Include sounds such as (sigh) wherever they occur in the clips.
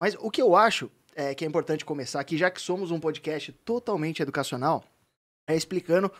Mas o que eu acho é, que é importante começar aqui, já que somos um podcast totalmente educacional, é explicando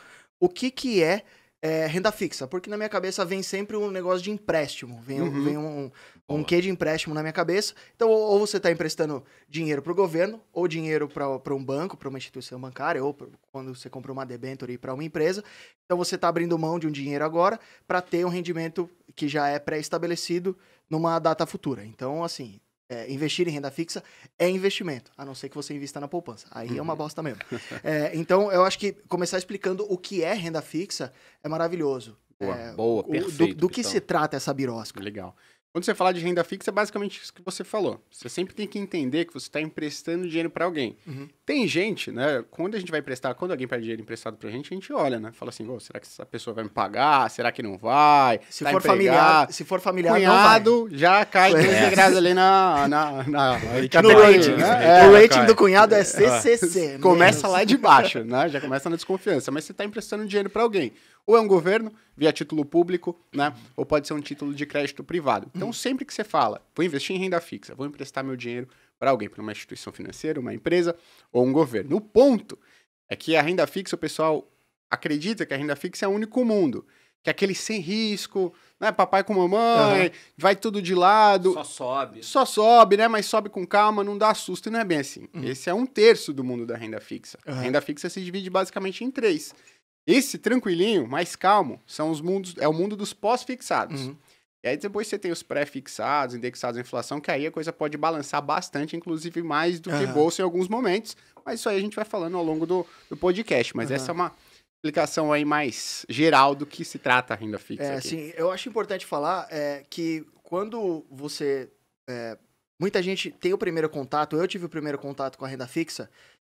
o que, que é, é renda fixa. Porque na minha cabeça vem sempre um negócio de empréstimo, vem, uhum. vem um, um quê de empréstimo na minha cabeça. Então, ou você está emprestando dinheiro para o governo, ou dinheiro para um banco, para uma instituição bancária, ou pra, quando você compra uma debenture para uma empresa. Então, você está abrindo mão de um dinheiro agora para ter um rendimento que já é pré-estabelecido numa data futura. Então, assim, é, investir em renda fixa é investimento, a não ser que você invista na poupança. Aí uhum. é uma uhum. bosta mesmo. (laughs) é, então, eu acho que começar explicando o que é renda fixa é maravilhoso. Boa, é, boa, o, perfeito. Do, do que se trata essa birosca. Legal. Quando você fala de renda fixa, é basicamente isso que você falou. Você sempre tem que entender que você está emprestando dinheiro para alguém. Uhum. Tem gente, né? Quando a gente vai emprestar, quando alguém pede dinheiro emprestado para a gente, a gente olha, né? Fala assim, oh, será que essa pessoa vai me pagar? Será que não vai? Se tá for empregado? familiar, se for familiar, cunhado já cai dois é. degraus ali na, na, na, (laughs) no rating. Né? É, o rating cai. do cunhado é CCC. Começa lá de baixo, né? Já começa na desconfiança. Mas você está emprestando dinheiro para alguém ou é um governo via título público, né? Ou pode ser um título de crédito privado. Então, sempre que você fala, vou investir em renda fixa, vou emprestar meu dinheiro para alguém, para uma instituição financeira, uma empresa ou um governo. O ponto é que a renda fixa, o pessoal acredita que a renda fixa é o único mundo. Que é aquele sem risco, né? Papai com mamãe, uhum. vai tudo de lado. Só sobe. Só sobe, né? Mas sobe com calma, não dá susto, e não é bem assim. Uhum. Esse é um terço do mundo da renda fixa. Uhum. A renda fixa se divide basicamente em três esse tranquilinho, mais calmo, são os mundos, é o mundo dos pós-fixados. Uhum. E aí depois você tem os pré-fixados, indexados à inflação, que aí a coisa pode balançar bastante, inclusive mais do que bolsa em alguns momentos. Mas isso aí a gente vai falando ao longo do, do podcast. Mas uhum. essa é uma explicação aí mais geral do que se trata a renda fixa. É, aqui. sim. Eu acho importante falar é, que quando você... É, muita gente tem o primeiro contato, eu tive o primeiro contato com a renda fixa,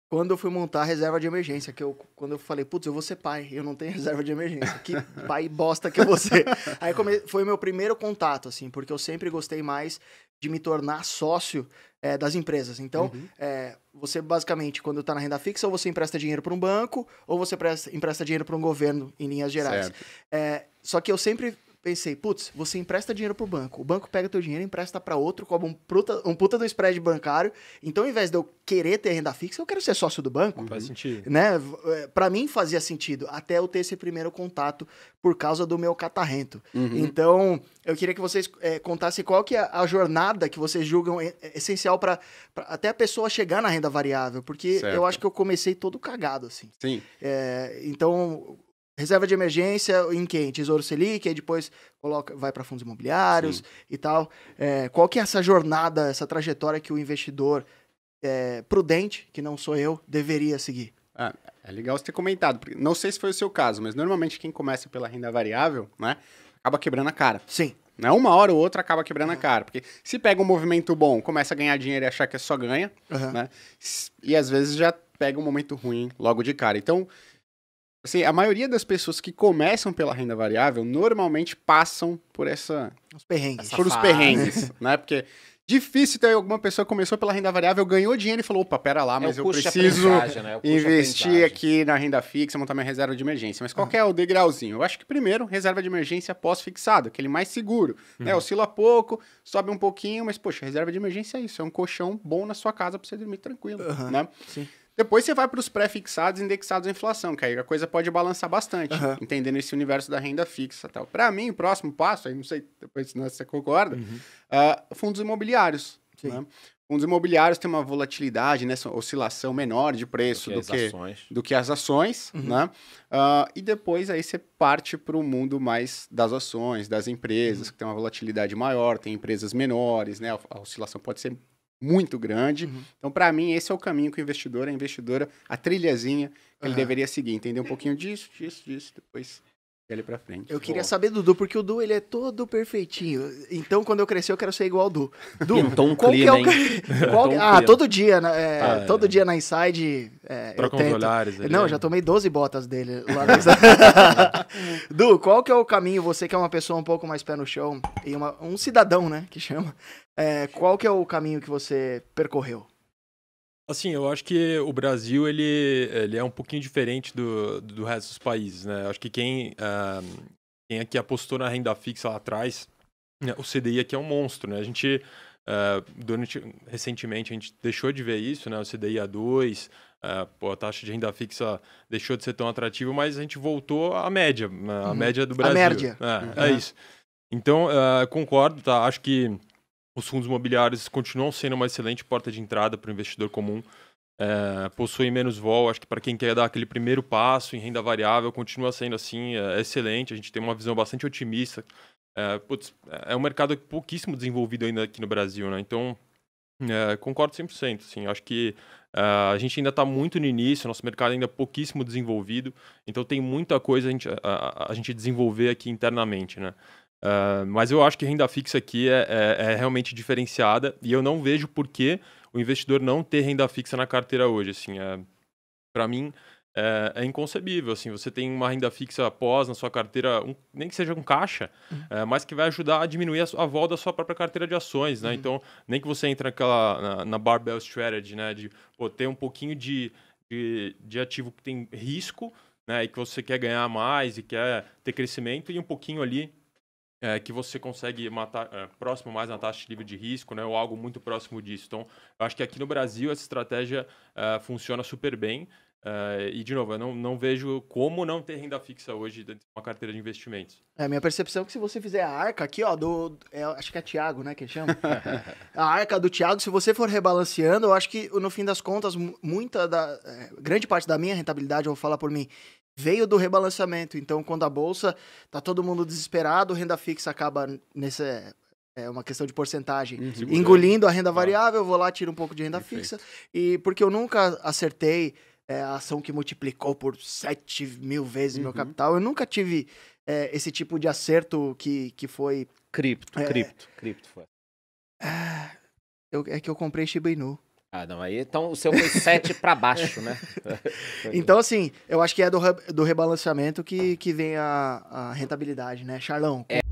quando eu fui montar a reserva de emergência, que eu, quando eu falei, putz, eu vou ser pai, eu não tenho (laughs) reserva de emergência, que pai bosta que eu vou ser. (laughs) Aí come... foi meu primeiro contato, assim, porque eu sempre gostei mais de me tornar sócio é, das empresas. Então, uhum. é, você basicamente, quando está na renda fixa, ou você empresta dinheiro para um banco, ou você empresta empresta dinheiro para um governo, em linhas gerais. É, só que eu sempre pensei, putz, você empresta dinheiro pro banco, o banco pega teu dinheiro, empresta para outro, cobra um puta, um puta do spread bancário. Então, ao invés de eu querer ter renda fixa, eu quero ser sócio do banco. Faz uhum. sentido. Né? Eh, para mim fazia sentido, até eu ter esse primeiro contato por causa do meu catarrento. Uhum. Então, eu queria que vocês é, contassem qual que é a jornada que vocês julgam eh, essencial para até a pessoa chegar na renda variável, porque certo. eu acho que eu comecei todo cagado, assim. Sim. É, então, reserva de emergência em quem? Tesouro Selic, aí depois coloca, vai para fundos imobiliários Sim. e tal. É, qual que é essa jornada, essa trajetória que o investidor é, prudente, que não sou eu, deveria seguir? Ah, é legal você ter comentado, porque não sei se foi o seu caso, mas normalmente quem começa pela renda variável, né, acaba quebrando a cara. Sim. Não, né, uma hora ou outra acaba quebrando uhum. a cara. Porque se pega um movimento bom, começa a ganhar dinheiro e achar que é só ganha, uhum. né? E às vezes já pega um momento ruim logo de cara. Então, Assim, a maioria das pessoas que começam pela renda variável normalmente passam por essa. Os perrengues. Essa por os perrengues, (laughs) né? Porque difícil ter alguma pessoa que começou pela renda variável, ganhou dinheiro e falou: opa, pera lá, é mas eu, eu preciso né? eu investir aqui na renda fixa, montar minha reserva de emergência. Mas uhum. qual uhum. é o degrauzinho? Eu acho que primeiro, reserva de emergência pós-fixado, aquele mais seguro. Né? Uhum. Né? Oscila pouco, sobe um pouquinho, mas, poxa, reserva de emergência é isso, é um colchão bom na sua casa para você dormir tranquilo. Uhum. Né? Sim. Depois você vai para os pré-fixados indexados à inflação, que aí a coisa pode balançar bastante, uhum. entendendo esse universo da renda fixa tal. Para mim, o próximo passo, aí não sei depois né, se você concorda, uhum. uh, fundos imobiliários. Né? Fundos imobiliários têm uma volatilidade, né? oscilação menor de preço do que, do, que, do que, as ações. Uhum. Né? Uh, e depois aí você parte para o mundo mais das ações, das empresas, uhum. que tem uma volatilidade maior, tem empresas menores, né? a oscilação pode ser muito grande. Uhum. Então, para mim, esse é o caminho que o investidor, a investidora, a trilhazinha, ele uhum. deveria seguir. Entender um pouquinho disso, disso, disso, depois ele pra frente. Eu queria saber do Du, porque o Du ele é todo perfeitinho. Então, quando eu crescer, eu quero ser igual ao Du. Du, Pintou um qual clima, é o... (laughs) qual... Ah, todo dia, né? é, ah, é. todo dia na Inside. É, Trocam olhares. Não, né? já tomei 12 botas dele lá no... (laughs) (laughs) du, qual que é o caminho? Você que é uma pessoa um pouco mais pé no chão e uma, um cidadão, né, que chama. É, qual que é o caminho que você percorreu? Assim, eu acho que o Brasil ele, ele é um pouquinho diferente do, do resto dos países, né? Eu acho que quem, uh, quem aqui apostou na renda fixa lá atrás, né? o CDI aqui é um monstro, né? A gente, uh, durante, recentemente, a gente deixou de ver isso, né? O CDI a 2, uh, ah, a taxa de renda fixa deixou de ser tão atrativa, mas a gente voltou à média, à né? uhum. média do Brasil. A média. É, uhum. é isso. Então, concordo, tá? Acho que os fundos imobiliários continuam sendo uma excelente porta de entrada para o investidor comum. É, possuem menos vol, acho que para quem quer dar aquele primeiro passo em renda variável, continua sendo assim, é, é, excelente. A gente tem uma visão bastante otimista. É, putz, é um mercado pouquíssimo desenvolvido ainda aqui no Brasil, né? Então, é, concordo 100%. Assim, acho que é, a gente ainda está muito no início, nosso mercado ainda é pouquíssimo desenvolvido, então tem muita coisa a gente, a, a, a gente desenvolver aqui internamente, né? Uh, mas eu acho que renda fixa aqui é, é, é, realmente diferenciada e eu não vejo por que o investidor não ter renda fixa na carteira hoje. Assim, é, para mim é, é, inconcebível. Assim, você tem uma renda fixa após na sua carteira, um, nem que seja um caixa, uhum. É, mas que vai ajudar a diminuir a, a volta da sua própria carteira de ações, né? Uhum. Então, nem que você entre naquela na, na barbell strategy, né, de pô, ter um pouquinho de, de, de ativo que tem risco. Né, e que você quer ganhar mais e quer ter crescimento, e um pouquinho ali é, que você consegue matar é, próximo mais na taxa de livre de risco, né, ou algo muito próximo disso. Então, eu acho que aqui no Brasil essa estratégia é, funciona super bem. É, e, de novo, eu não, não vejo como não ter renda fixa hoje dentro de uma carteira de investimentos. É, minha percepção é que se você fizer a arca aqui, ó, do. É, acho que é Tiago, né, que chama? (laughs) a arca do Tiago, se você for rebalanceando, eu acho que no fim das contas, muita da. É, grande parte da minha rentabilidade, eu vou falar por mim, veio do rebalanceamento. Então, quando a bolsa tá todo mundo desesperado, renda fixa acaba nesse é, é uma questão de porcentagem, uhum. engolindo a renda tá. variável, eu vou lá tiro um pouco de renda Perfeito. fixa e porque eu nunca acertei é, a ação que multiplicou por 7 mil vezes uhum. meu capital, eu nunca tive é, esse tipo de acerto que, que foi cripto, é, cripto, cripto foi. É, eu, é que eu comprei Shiba Inu. Ah, não, aí então o seu foi 7 para baixo, né? (laughs) então, assim, eu acho que é do, do rebalanceamento que, que vem a, a rentabilidade, né? Charlão, é.